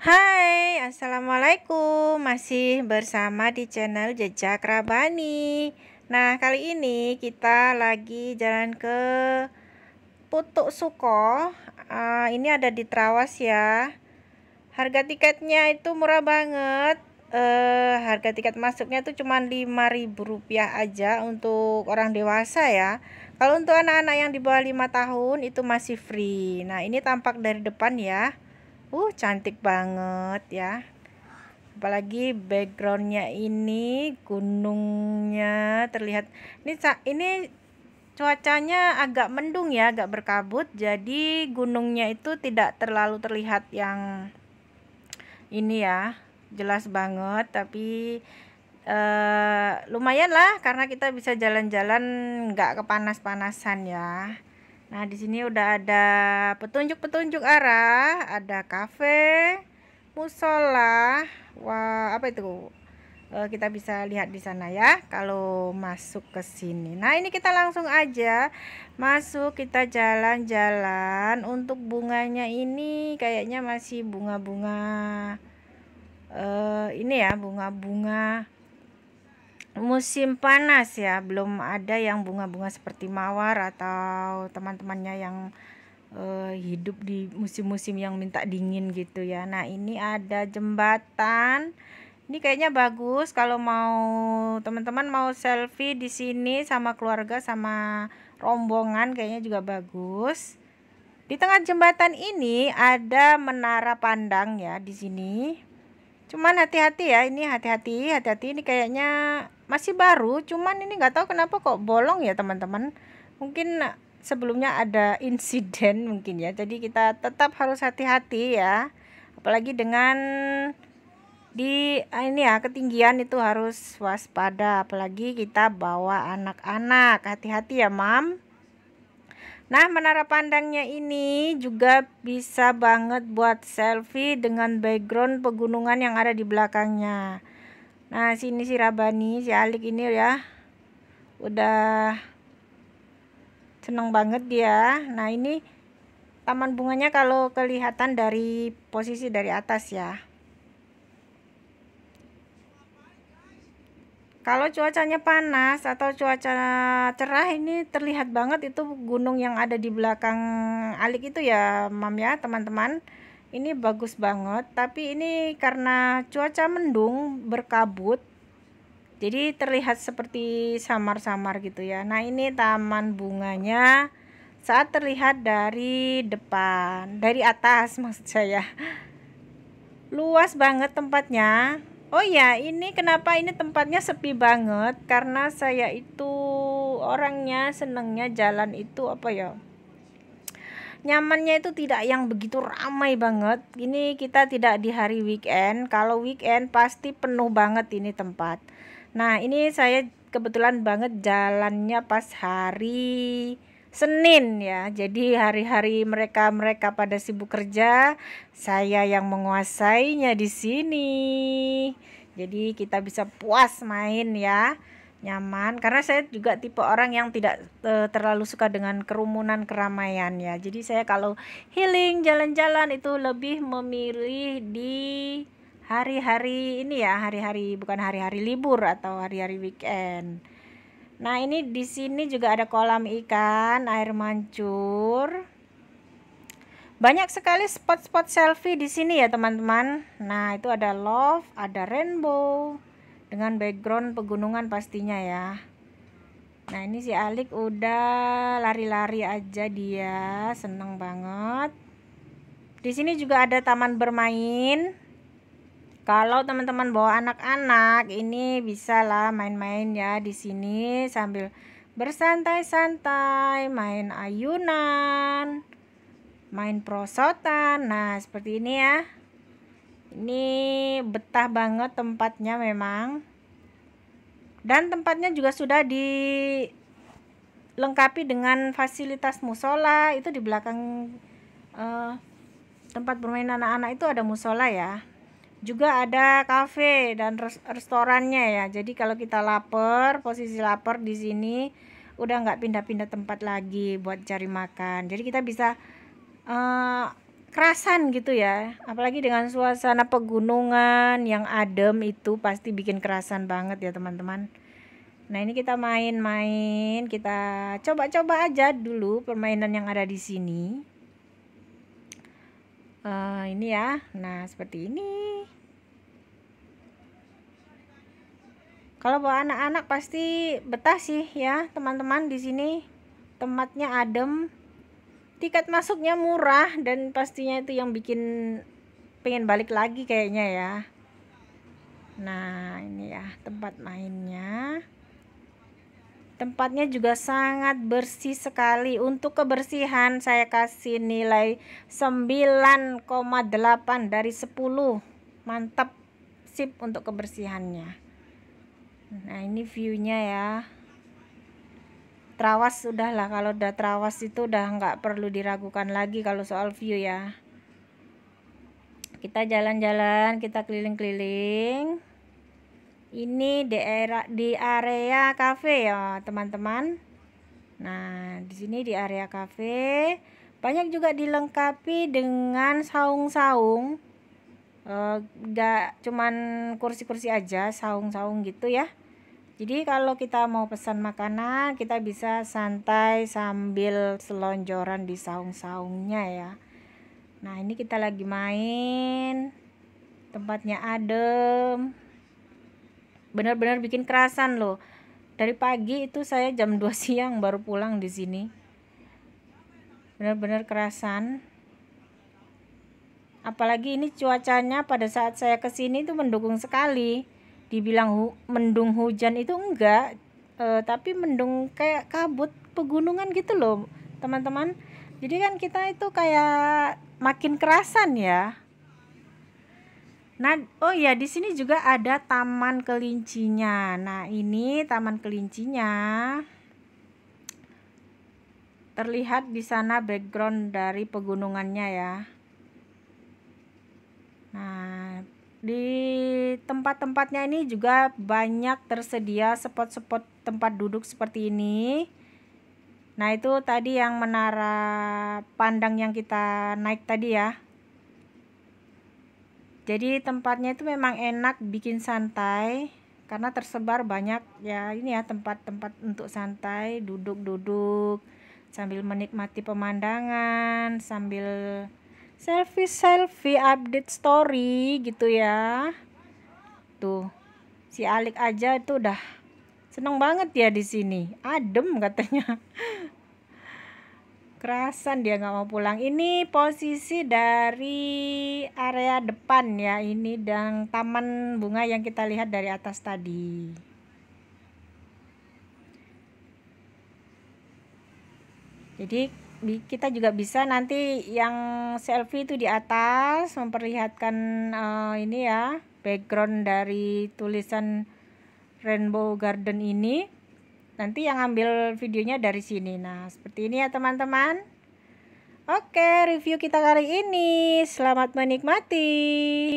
Hai, Assalamualaikum Masih bersama di channel Jejak Rabani Nah, kali ini kita lagi jalan ke Putuk Suko uh, Ini ada di Trawas ya Harga tiketnya itu murah banget uh, Harga tiket masuknya itu cuma Rp5.000 aja untuk orang dewasa ya kalau untuk anak-anak yang di bawah 5 tahun itu masih free. Nah, ini tampak dari depan ya. Uh, cantik banget ya. Apalagi backgroundnya ini gunungnya terlihat. Ini ini cuacanya agak mendung ya, agak berkabut. Jadi gunungnya itu tidak terlalu terlihat yang ini ya, jelas banget. Tapi uh, lumayan lah karena kita bisa jalan-jalan nggak kepanas-panasan ya nah di sini udah ada petunjuk-petunjuk arah ada kafe musola wah apa itu eh, kita bisa lihat di sana ya kalau masuk ke sini nah ini kita langsung aja masuk kita jalan-jalan untuk bunganya ini kayaknya masih bunga-bunga uh, ini ya bunga-bunga musim panas ya belum ada yang bunga-bunga seperti mawar atau teman-temannya yang uh, hidup di musim-musim yang minta dingin gitu ya nah ini ada jembatan ini kayaknya bagus kalau mau teman-teman mau selfie di sini sama keluarga sama rombongan kayaknya juga bagus di tengah jembatan ini ada menara pandang ya di sini Cuman hati-hati ya, ini hati-hati, hati-hati ini kayaknya masih baru, cuman ini nggak tahu kenapa kok bolong ya teman-teman. Mungkin sebelumnya ada insiden mungkin ya. Jadi kita tetap harus hati-hati ya. Apalagi dengan di ah, ini ya ketinggian itu harus waspada apalagi kita bawa anak-anak hati-hati ya mam Nah, menara pandangnya ini juga bisa banget buat selfie dengan background pegunungan yang ada di belakangnya. Nah, sini si Rabani, si Alik ini ya. Udah seneng banget dia. Nah, ini taman bunganya kalau kelihatan dari posisi dari atas ya. Kalau cuacanya panas atau cuaca cerah ini terlihat banget itu gunung yang ada di belakang alik itu ya mam ya teman-teman. Ini bagus banget tapi ini karena cuaca mendung berkabut jadi terlihat seperti samar-samar gitu ya. Nah ini taman bunganya saat terlihat dari depan, dari atas maksud saya. Luas banget tempatnya. Oh ya, ini kenapa ini tempatnya sepi banget? Karena saya itu orangnya senengnya jalan itu apa ya? Nyamannya itu tidak yang begitu ramai banget. Ini kita tidak di hari weekend. Kalau weekend pasti penuh banget ini tempat. Nah, ini saya kebetulan banget jalannya pas hari Senin ya. Jadi hari-hari mereka-mereka pada sibuk kerja, saya yang menguasainya di sini. Jadi kita bisa puas main ya. Nyaman karena saya juga tipe orang yang tidak eh, terlalu suka dengan kerumunan keramaian ya. Jadi saya kalau healing jalan-jalan itu lebih memilih di hari-hari ini ya, hari-hari bukan hari-hari libur atau hari-hari weekend. Nah, ini di sini juga ada kolam ikan, air mancur. Banyak sekali spot-spot selfie di sini ya, teman-teman. Nah, itu ada love, ada rainbow dengan background pegunungan pastinya ya. Nah, ini si Alik udah lari-lari aja dia, seneng banget. Di sini juga ada taman bermain. Kalau teman-teman bawa anak-anak, ini bisa lah main-main ya di sini sambil bersantai-santai, main ayunan, main prosotan. Nah, seperti ini ya. Ini betah banget tempatnya memang. Dan tempatnya juga sudah dilengkapi dengan fasilitas musola. Itu di belakang eh, tempat bermain anak-anak itu ada musola ya juga ada cafe dan restorannya ya jadi kalau kita lapar posisi lapar di sini udah nggak pindah-pindah tempat lagi buat cari makan jadi kita bisa uh, kerasan gitu ya apalagi dengan suasana pegunungan yang adem itu pasti bikin kerasan banget ya teman-teman nah ini kita main-main kita coba-coba aja dulu permainan yang ada di sini uh, ini ya nah seperti ini kalau bawa anak-anak pasti betah sih ya teman-teman di sini tempatnya adem tiket masuknya murah dan pastinya itu yang bikin pengen balik lagi kayaknya ya nah ini ya tempat mainnya Tempatnya juga sangat bersih sekali. Untuk kebersihan saya kasih nilai 9,8 dari 10. Mantap sip untuk kebersihannya. Nah, ini view-nya ya. Terawas sudah lah kalau udah terawas itu udah nggak perlu diragukan lagi kalau soal view ya. Kita jalan-jalan, kita keliling-keliling. Ini daerah di area cafe ya, teman-teman. Nah, di sini di area cafe banyak juga dilengkapi dengan saung-saung. enggak eh, gak cuman kursi-kursi aja, saung-saung gitu ya. Jadi kalau kita mau pesan makanan, kita bisa santai sambil selonjoran di saung-saungnya ya. Nah, ini kita lagi main. Tempatnya adem benar-benar bikin kerasan loh dari pagi itu saya jam 2 siang baru pulang di sini benar-benar kerasan apalagi ini cuacanya pada saat saya kesini sini itu mendukung sekali dibilang hu mendung hujan itu enggak e, tapi mendung kayak kabut pegunungan gitu loh teman-teman jadi kan kita itu kayak makin kerasan ya Nah, oh ya di sini juga ada taman kelincinya. Nah, ini taman kelincinya. Terlihat di sana background dari pegunungannya ya. Nah, di tempat-tempatnya ini juga banyak tersedia spot-spot tempat duduk seperti ini. Nah, itu tadi yang menara pandang yang kita naik tadi ya jadi tempatnya itu memang enak bikin santai karena tersebar banyak ya ini ya tempat-tempat untuk santai duduk-duduk sambil menikmati pemandangan sambil selfie selfie update story gitu ya tuh si Alik aja itu udah seneng banget ya di sini adem katanya kerasan dia nggak mau pulang ini posisi dari area depan ya ini dan taman bunga yang kita lihat dari atas tadi jadi kita juga bisa nanti yang selfie itu di atas memperlihatkan uh, ini ya background dari tulisan Rainbow Garden ini nanti yang ambil videonya dari sini nah seperti ini ya teman-teman oke review kita kali ini selamat menikmati